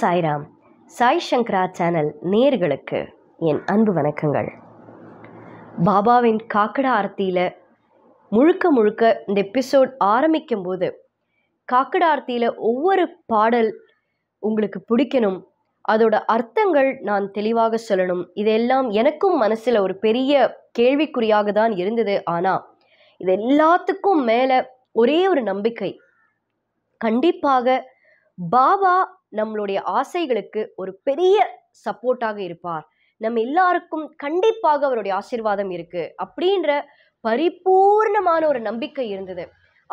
சாய்ராம் சாய் சங்கரா channel நேர்களுக்கு என் அன்பு வணக்கங்கள் பாபாவின் காக்கடா ஆர்த்தியில் முழுக்க முழுக்க இந்த எபிசோட் ஆரம்பிக்கும் போது காக்கடா ஆர்த்தியில் ஒவ்வொரு பாடல் உங்களுக்கு பிடிக்கணும் அதோட அர்த்தங்கள் நான் தெளிவாக சொல்லணும் இதெல்லாம் எனக்கும் மனசில் ஒரு பெரிய கேள்விக்குறியாக தான் இருந்தது ஆனால் இது எல்லாத்துக்கும் மேலே ஒரே ஒரு நம்பிக்கை கண்டிப்பாக பாபா நம்மளுடைய ஆசைகளுக்கு ஒரு பெரிய சப்போர்ட்டாக இருப்பார் நம்ம எல்லாருக்கும் கண்டிப்பாக அவருடைய ஆசிர்வாதம் இருக்கு அப்படின்ற பரிபூர்ணமான ஒரு நம்பிக்கை இருந்தது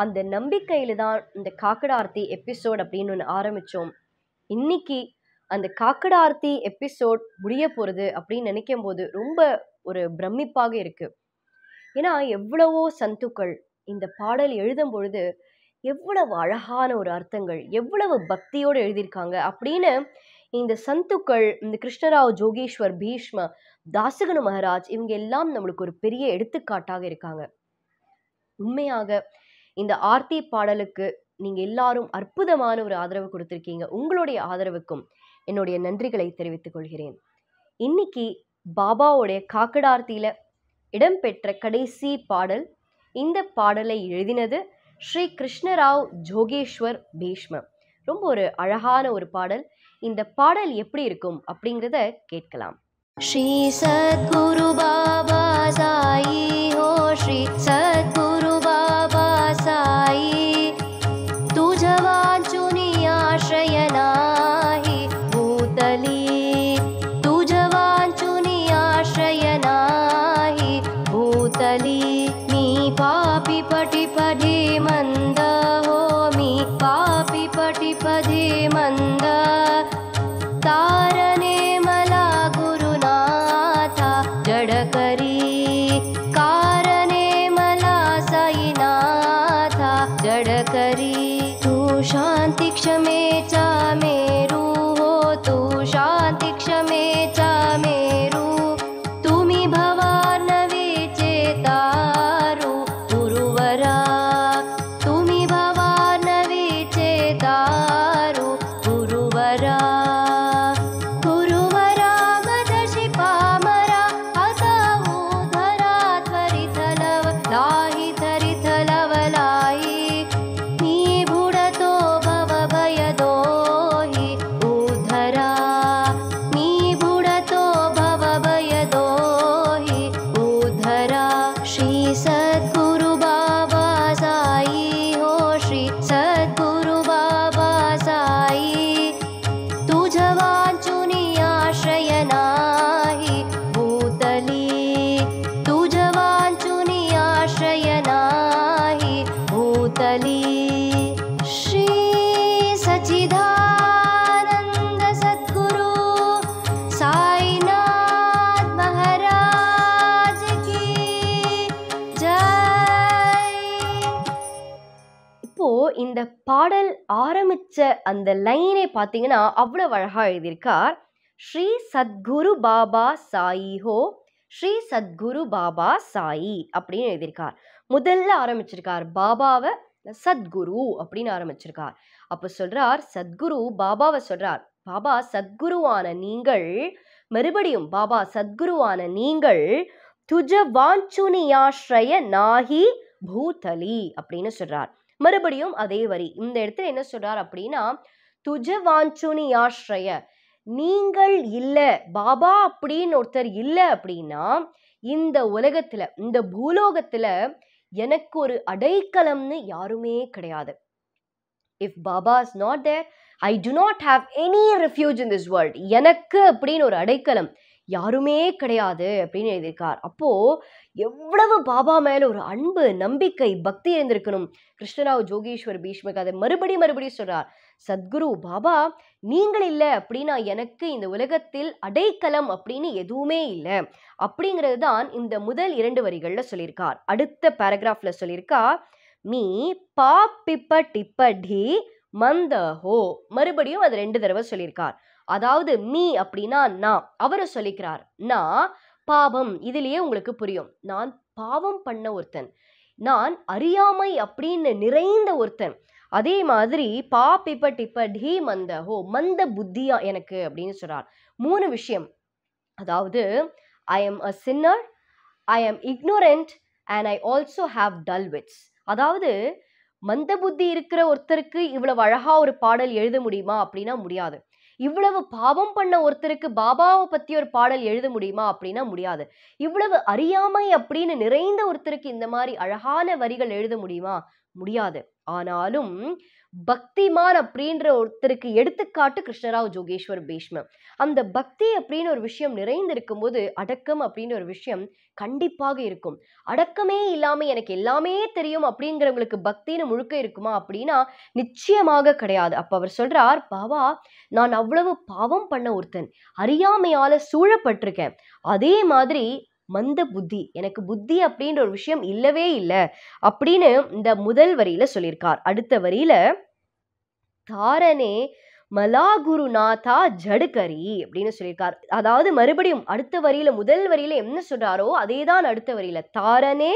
அந்த நம்பிக்கையில தான் இந்த காக்கடார்த்தி எபிசோட் அப்படின்னு ஒன்று ஆரம்பித்தோம் இன்னைக்கு அந்த காக்கடார்த்தி எபிசோட் முடிய போகிறது அப்படின்னு நினைக்கும் போது ரொம்ப ஒரு பிரமிப்பாக இருக்குது ஏன்னா எவ்வளவோ சந்துக்கள் இந்த பாடல் எழுதும் பொழுது எவ்வளவு அழகான ஒரு அர்த்தங்கள் எவ்வளவு பக்தியோடு எழுதியிருக்காங்க அப்படின்னு இந்த சந்துக்கள் இந்த கிருஷ்ணராவ் ஜோகேஸ்வர் பீஷ்ம தாசகனு மகராஜ் இவங்க எல்லாம் நம்மளுக்கு ஒரு பெரிய எடுத்துக்காட்டாக இருக்காங்க உண்மையாக இந்த ஆர்த்தி பாடலுக்கு நீங்கள் எல்லாரும் அற்புதமான ஒரு ஆதரவு கொடுத்துருக்கீங்க உங்களுடைய ஆதரவுக்கும் என்னுடைய நன்றிகளை தெரிவித்துக் கொள்கிறேன் இன்னைக்கு பாபாவுடைய காக்கடார்த்தியில் இடம்பெற்ற கடைசி பாடல் இந்த பாடலை எழுதினது ஸ்ரீ கிருஷ்ணராவ் ஜோகேஸ்வர் பீஷ்ம ரொம்ப ஒரு அழகான ஒரு பாடல் இந்த பாடல் எப்படி இருக்கும் அப்படிங்கிறத கேட்கலாம் ஸ்ரீ சத்குரு பாபா சாயி ஹோ ஸ்ரீ சத் இந்த பாடல் ஆரம்பிச்ச அந்த லைனை பார்த்தீங்கன்னா அவ்வளோ அழகாக எழுதியிருக்கார் ஸ்ரீ சத்குரு பாபா சாயி ஹோ ஸ்ரீ சத்குரு பாபா சாயி அப்படின்னு எழுதியிருக்கார் முதல்ல ஆரம்பிச்சிருக்கார் பாபாவை சத்குரு அப்படின்னு ஆரம்பிச்சிருக்கார் அப்போ சொல்றார் சத்குரு பாபாவை சொல்றார் பாபா சத்குருவான நீங்கள் மறுபடியும் பாபா சத்குருவான நீங்கள் துஜ வாஞ்சுனியாஸ்ரய நாகி பூதலி அப்படின்னு சொல்றார் மறுபடியும் அதே வரி இந்த இடத்துல என்ன சொல்றார் அப்படின்னா துஜ வாஞ்சுனியாஸ்ரய நீங்கள் இல்லை பாபா அப்படின்னு ஒருத்தர் இல்லை அப்படின்னா இந்த உலகத்துல இந்த பூலோகத்துல எனக்கு ஒரு அடைக்கலம்னு யாருமே கிடையாது if Baba is not there I do not have any refuge in this world எனக்கு அப்படின்னு ஒரு அடைக்கலம் யாருமே கிடையாது அப்படின்னு எழுதியிருக்கார் அப்போது எவ்வளவு பாபா மேலே ஒரு அன்பு நம்பிக்கை பக்தி இருந்திருக்கணும் கிருஷ்ணராவ் ஜோகீஸ்வர் பீஷ்மக் அதை மறுபடி மறுபடியும் சொல்கிறார் சத்குரு பாபா நீங்கள் இல்லை அப்படின்னா எனக்கு இந்த உலகத்தில் அடைக்கலம் அப்படின்னு எதுவுமே இல்லை அப்படிங்கிறது தான் இந்த முதல் இரண்டு வரிகளில் சொல்லியிருக்கார் அடுத்த பேராகிராஃபில் சொல்லியிருக்கார் மீ பா பிப்ப டிப்ப டி மந்த ஹோ மறுபடியும் அது ரெண்டு தடவை சொல்லியிருக்கார் அதாவது மீ அப்படின்னா நான் அவரை சொல்லிக்கிறார் நான் பாவம் இதிலேயே உங்களுக்கு புரியும் நான் பாவம் பண்ண ஒருத்தன் நான் அறியாமை அப்படின்னு நிறைந்த ஒருத்தன் அதே மாதிரி பா பிப்ப டிப்ப டி மந்த ஹோ மந்த புத்தியா எனக்கு அப்படின்னு சொல்றார் மூணு விஷயம் அதாவது I am a sinner I am ignorant and I also have dull wits அதாவது மந்த புத்தி இருக்கிற ஒருத்தருக்கு இவ்வளவு அழகா ஒரு பாடல் எழுத முடியுமா அப்படின்னா முடியாது இவ்வளவு பாவம் பண்ண ஒருத்தருக்கு பாபாவை பற்றி ஒரு பாடல் எழுத முடியுமா அப்படின்னா முடியாது இவ்வளவு அறியாமை அப்படின்னு நிறைந்த ஒருத்தருக்கு இந்த மாதிரி அழகான வரிகள் எழுத முடியுமா முடியாது ஆனாலும் பக்திமான் அப்படின்ற ஒருத்தருக்கு எடுத்துக்காட்டு கிருஷ்ணராவ் ஜோகேஸ்வர் பீஷ்மம் அந்த பக்தி அப்படின்னு ஒரு விஷயம் நிறைந்திருக்கும் போது அடக்கம் அப்படின்ற ஒரு விஷயம் கண்டிப்பாக இருக்கும் அடக்கமே இல்லாமல் எனக்கு எல்லாமே தெரியும் அப்படிங்கிறவங்களுக்கு பக்தின்னு முழுக்க இருக்குமா அப்படின்னா நிச்சயமாக கிடையாது அப்போ அவர் சொல்றார் பாவா நான் அவ்வளவு பாவம் பண்ண ஒருத்தன் அறியாமையால சூழப்பட்டிருக்கேன் அதே மாதிரி மந்த புத்தி எனக்கு புத்தி அப்படின்ற ஒரு விஷயம் இல்லவே இல்லை அப்படின்னு இந்த முதல் வரியில் சொல்லியிருக்கார் அடுத்த வரியில தாரனே நாதா ஜடுகரி அப்படின்னு சொல்லியிருக்கார் அதாவது மறுபடியும் அடுத்த வரியில முதல் வரியில என்ன சொல்றாரோ அதே தான் அடுத்த வரியில தாரனே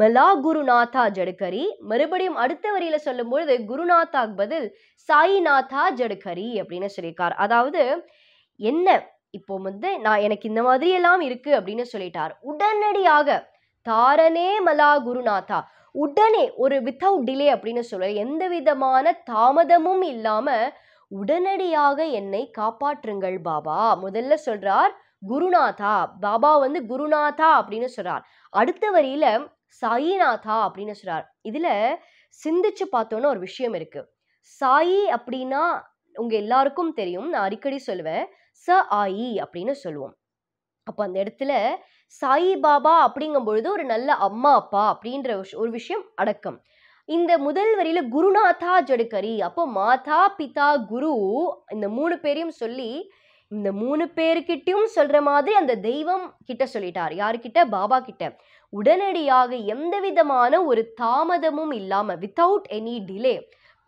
மலா குருநாதா ஜடுகரி மறுபடியும் அடுத்த வரியில சொல்லும்பொழுது குருநாதாக் பதில் சாய்நாதா ஜடுகரி அப்படின்னு சொல்லியிருக்கார் அதாவது என்ன இப்போ வந்து நான் எனக்கு இந்த மாதிரி எல்லாம் இருக்கு அப்படின்னு சொல்லிட்டார் உடனடியாக தாரனே மலா குருநாதா உடனே ஒரு வித்தவுட் டிலே அப்படின்னு சொல்ல எந்த விதமான தாமதமும் இல்லாம உடனடியாக என்னை காப்பாற்றுங்கள் பாபா முதல்ல சொல்றார் குருநாதா பாபா வந்து குருநாதா அப்படின்னு சொல்றார் அடுத்த வரியில சாயிநாதா அப்படின்னு சொல்றார் இதுல சிந்திச்சு பார்த்தோன்னு ஒரு விஷயம் இருக்கு சாயி அப்படின்னா உங்க எல்லாருக்கும் தெரியும் நான் அடிக்கடி சொல்லுவேன் ச ஆயி அப்படின்னு சொல்லுவோம் அப்போ அந்த இடத்துல சாயி அப்படிங்கும் பொழுது ஒரு நல்ல அம்மா அப்பா அப்படின்ற ஒரு விஷயம் அடக்கம் இந்த முதல் வரியில குருநாதா ஜடுக்கரி அப்போ மாதா பிதா குரு இந்த மூணு பேரையும் சொல்லி இந்த மூணு பேருக்கிட்டையும் சொல்ற மாதிரி அந்த தெய்வம் கிட்ட சொல்லிட்டார் யாருக்கிட்ட பாபா கிட்ட உடனடியாக எந்த விதமான ஒரு தாமதமும் இல்லாம without any delay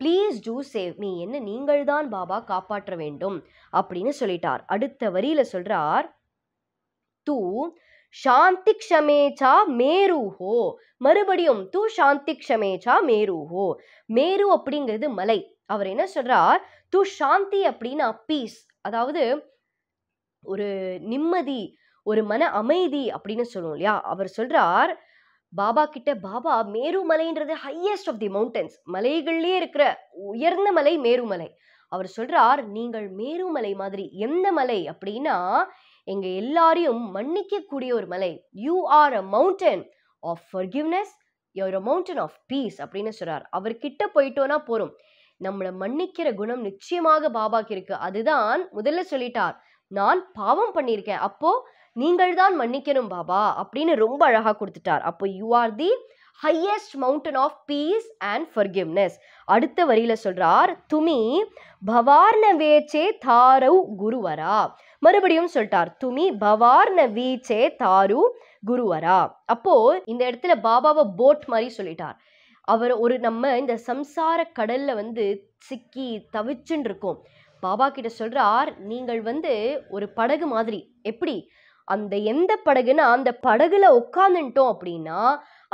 please do save me என்ன நீங்கள் தான் பாபா காப்பாற்ற வேண்டும் அப்படின்னு சொல்லிட்டார் அடுத்த வரியில சொல்கிறார் தூ சாந்தி க்ஷமேச்சா மேருஹோ மறுபடியும் தூ சாந்தி க்ஷமேச்சா மேருஹோ மேரு அப்படிங்கிறது மலை அவர் என்ன சொல்றார் தூ சாந்தி அப்படின்னா பீஸ் அதாவது ஒரு நிம்மதி ஒரு மன அமைதி அப்படின்னு சொல்லுவோம் இல்லையா அவர் சொல்றார் பாபா கிட்ட பாபா மேரு மலைன்றது ஹையஸ்ட் ஆஃப் தி மவுண்டன்ஸ் மலைகள்லேயே இருக்கிற உயர்ந்த மலை மேருமலை அவர் சொல்றார் நீங்கள் மேருமலை மாதிரி எந்த மலை அப்படின்னா எங்க எல்லாரையும் மன்னிக்கக்கூடிய ஒரு மலை you are a mountain of forgiveness you are a mountain of peace அப்படின்னு சொல்றார் அவர்கிட்ட போயிட்டோனா போறோம் நம்மளை மன்னிக்கிற குணம் நிச்சயமாக பாபாக்கு இருக்கு அதுதான் முதல்ல சொல்லிட்டார் நான் பாவம் பண்ணியிருக்கேன் அப்போ நீங்கள் தான் மன்னிக்கணும் பாபா அப்படின்னு ரொம்ப அழகாக கொடுத்துட்டார் அப்போ you are the highest mountain of peace and forgiveness அடுத்த வரியில் சொல்கிறார் துமி பவார்ன வேச்சே தாரவ் குருவரா மறுபடியும் சொல்லிட்டார் துமி பவார்ன வீச்சே தாரு குருவரா அப்போ இந்த இடத்துல பாபாவை போட் மாதிரி சொல்லிட்டார் அவர் ஒரு நம்ம இந்த சம்சார கடலில் வந்து சிக்கி தவிச்சுன்னு இருக்கோம் பாபா கிட்ட சொல்கிறார் நீங்கள் வந்து ஒரு படகு மாதிரி எப்படி அந்த எந்த படகுன்னா அந்த படகுல உட்காந்துட்டோம் அப்படின்னா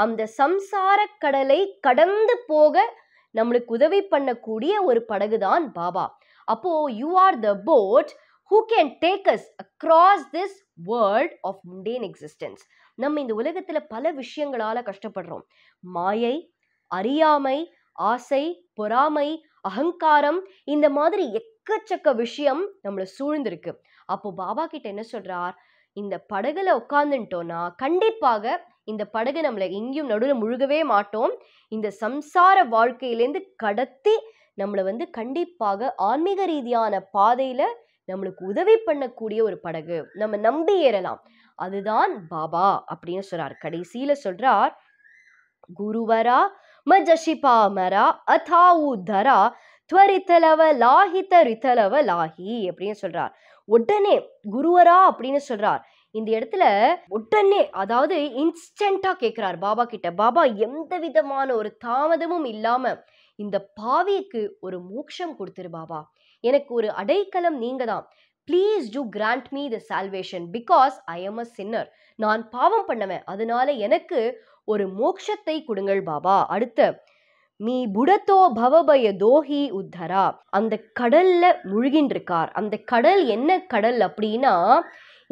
அந்த சம்சார கடலை கடந்து போக நம்மளுக்கு உதவி பண்ணக்கூடிய ஒரு படகு தான் பாபா அப்போ you are the boat who can take us across this world of mundane existence நம்ம இந்த உலகத்தில் பல விஷயங்களால் கஷ்டப்படுறோம் மாயை அறியாமை ஆசை பொறாமை அகங்காரம் இந்த மாதிரி எக்கச்சக்க விஷயம் நம்மளை சூழ்ந்திருக்கு அப்போ பாபா கிட்ட என்ன சொல்றார் இந்த படகுல உட்காந்துட்டோம்னா கண்டிப்பாக இந்த படகு நம்மளை எங்கேயும் நடுவில் முழுகவே மாட்டோம் இந்த சம்சார வாழ்க்கையிலேருந்து கடத்தி நம்மளை வந்து கண்டிப்பாக ஆன்மீக ரீதியான பாதையில் நம்மளுக்கு உதவி பண்ணக்கூடிய ஒரு படகு நம்ம நம்பி ஏறலாம் அதுதான் பாபா அப்படின்னு சொல்றார் கடைசியில சொல்றார் குருவரா மஜஷிபாமரா அதாவு தரா துவரித்தலவ லாஹித ரித்தலவ லாஹி அப்படின்னு சொல்றார் உடனே குருவரா அப்படின்னு சொல்கிறார் இந்த இடத்துல உடனே அதாவது இன்ஸ்டண்டா கேட்கிறார் பாபா கிட்ட பாபா எந்த விதமான ஒரு தாமதமும் இல்லாமல் இந்த பாவிக்கு ஒரு மோட்சம் கொடுத்துரு பாபா எனக்கு ஒரு அடைக்கலம் நீங்கள் தான் please do grant me the salvation because I am a sinner நான் பாவம் பண்ணவேன் அதனால எனக்கு ஒரு மோக்ஷத்தை கொடுங்கள் பாபா அடுத்த நீ புடத்தோ பவபய தோஹி உத்தரா அந்த கடல்ல முழுகின்றிருக்கார் அந்த கடல் என்ன கடல் அப்படின்னா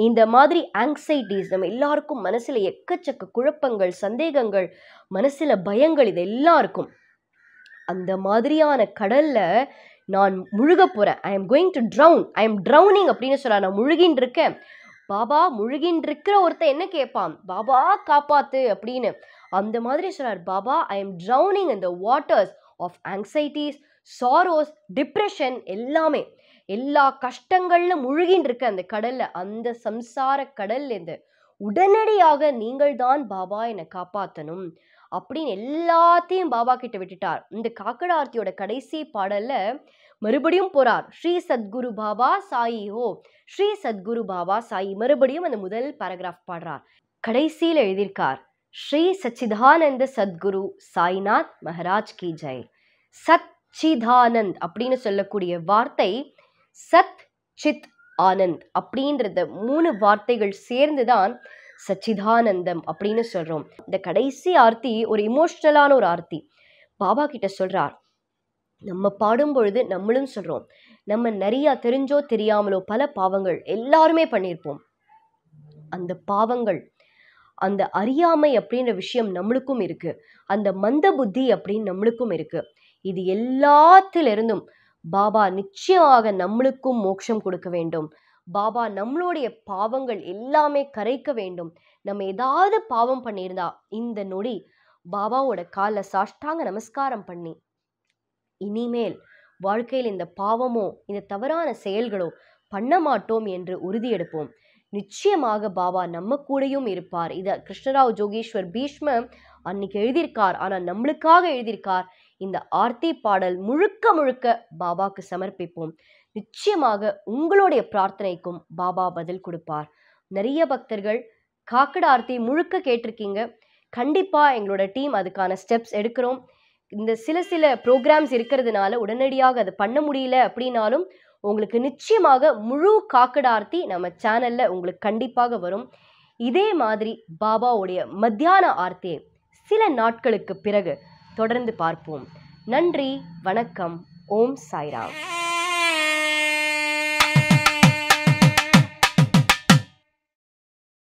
இந்த மாதிரி ஆங்ஸைட்டிஸ் நம்ம எல்லாருக்கும் மனசில் எக்கச்சக்க குழப்பங்கள் சந்தேகங்கள் மனசில் பயங்கள் இது எல்லாருக்கும் இருக்கும் அந்த மாதிரியான கடல்ல நான் முழுக போறேன் I am going to drown I am drowning அப்படின்னு சொல்ல நான் முழுகின்னு இருக்கேன் பாபா முழுகின்னு இருக்கிற ஒருத்தன் என்ன கேட்பான் பாபா காப்பாத்து அப்படின்னு அந்த மாதிரி சொல்கிறார் Baba I am drowning in the waters of anxieties sorrows depression எல்லாமே எல்லா கஷ்டங்களில் முழுகின் இருக்க அந்த கடலில் அந்த சம்சார கடல்லேருந்து உடனடியாக நீங்கள் தான் பாபா என்னை காப்பாற்றணும் அப்படின்னு எல்லாத்தையும் பாபா கிட்ட விட்டுட்டார் இந்த காக்கட ஆர்த்தியோட கடைசி பாடல்ல மறுபடியும் போறார் ஸ்ரீ சத்குரு பாபா சாயி ஹோ ஸ்ரீ சத்குரு பாபா சாயி மறுபடியும் அந்த முதல் பேராகிராஃப் பாடுறார் கடைசியில் எழுதியிருக்கார் ஸ்ரீ சச்சிதானந்த சத்குரு சாய்நாத் மகராஜ் கி ஜெய் சச்சிதானந்த் அப்படின்னு சொல்லக்கூடிய வார்த்தை சத் சித் ஆனந்த் அப்படின்றத மூணு வார்த்தைகள் சேர்ந்து தான் சச்சிதானந்தம் அப்படின்னு சொல்கிறோம் இந்த கடைசி ஆர்த்தி ஒரு இமோஷ்னலான ஒரு ஆர்த்தி பாபா கிட்ட சொல்கிறார் நம்ம பாடும் பொழுது நம்மளும் சொல்கிறோம் நம்ம நிறையா தெரிஞ்சோ தெரியாமலோ பல பாவங்கள் எல்லாருமே பண்ணியிருப்போம் அந்த பாவங்கள் அந்த அறியாமை அப்படின்ற விஷயம் நம்மளுக்கும் இருக்குது அந்த மந்த புத்தி அப்படின்னு நம்மளுக்கும் இருக்குது இது எல்லாத்திலிருந்தும் பாபா நிச்சயமாக நம்மளுக்கும் மோட்சம் கொடுக்க வேண்டும் பாபா நம்மளுடைய பாவங்கள் எல்லாமே கரைக்க வேண்டும் நம்ம ஏதாவது பாவம் பண்ணியிருந்தா இந்த நொடி பாபாவோட காலில் சாஷ்டாங்க நமஸ்காரம் பண்ணி இனிமேல் வாழ்க்கையில் இந்த பாவமோ இந்த தவறான செயல்களோ பண்ண மாட்டோம் என்று உறுதியெடுப்போம் நிச்சயமாக பாபா நம்ம கூடையும் இருப்பார் இதை கிருஷ்ணராவ் ஜோகேஸ்வர் பீஷ்ம அன்னைக்கு எழுதியிருக்கார் ஆனால் நம்மளுக்காக எழுதியிருக்கார் இந்த ஆர்த்தி பாடல் முழுக்க முழுக்க பாபாக்கு சமர்ப்பிப்போம் நிச்சயமாக உங்களுடைய பிரார்த்தனைக்கும் பாபா பதில் கொடுப்பார் நிறைய பக்தர்கள் காக்கட ஆர்த்தி முழுக்க கேட்டிருக்கீங்க கண்டிப்பாக எங்களோட டீம் அதுக்கான ஸ்டெப்ஸ் எடுக்கிறோம் இந்த சில சில ப்ரோக்ராம்ஸ் இருக்கிறதுனால உடனடியாக அது பண்ண முடியல அப்படின்னாலும் உங்களுக்கு நிச்சயமாக முழு காக்கடார்த்தி நம்ம சேனலில் உங்களுக்கு கண்டிப்பாக வரும் இதே மாதிரி பாபாவுடைய மத்தியான ஆர்த்தியை சில நாட்களுக்கு பிறகு தொடர்ந்து பார்ப்போம் நன்றி வணக்கம் ஓம் சாய்ராம்